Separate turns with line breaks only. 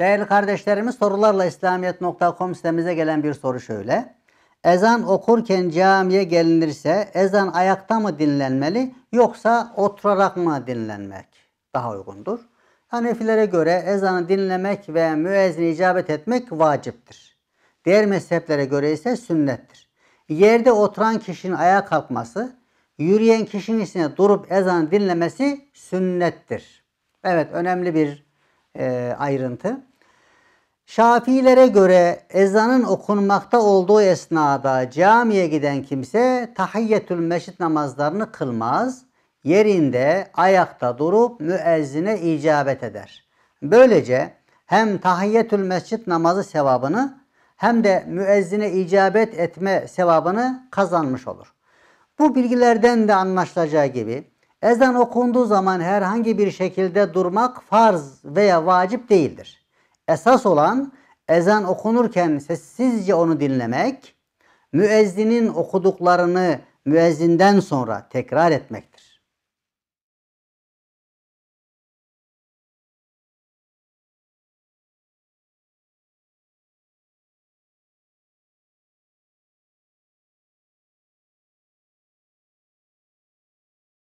Değerli kardeşlerimiz sorularla İslamiyet.com sitemize gelen bir soru şöyle. Ezan okurken camiye gelinirse ezan ayakta mı dinlenmeli yoksa oturarak mı dinlenmek daha uygundur? Hanefilere göre ezanı dinlemek ve müezzine icabet etmek vaciptir. Diğer mezheplere göre ise sünnettir. Yerde oturan kişinin ayağa kalkması, yürüyen kişinin ise durup ezan dinlemesi sünnettir. Evet önemli bir e, ayrıntı. Şafiilere göre ezanın okunmakta olduğu esnada camiye giden kimse tahiyyetül meşit namazlarını kılmaz. Yerinde ayakta durup müezzine icabet eder. Böylece hem tahiyyetül mescit namazı sevabını hem de müezzine icabet etme sevabını kazanmış olur. Bu bilgilerden de anlaşılacağı gibi ezan okunduğu zaman herhangi bir şekilde durmak farz veya vacip değildir. Esas olan ezan okunurken sessizce onu dinlemek, müezzinin okuduklarını müezzinden sonra tekrar etmektir.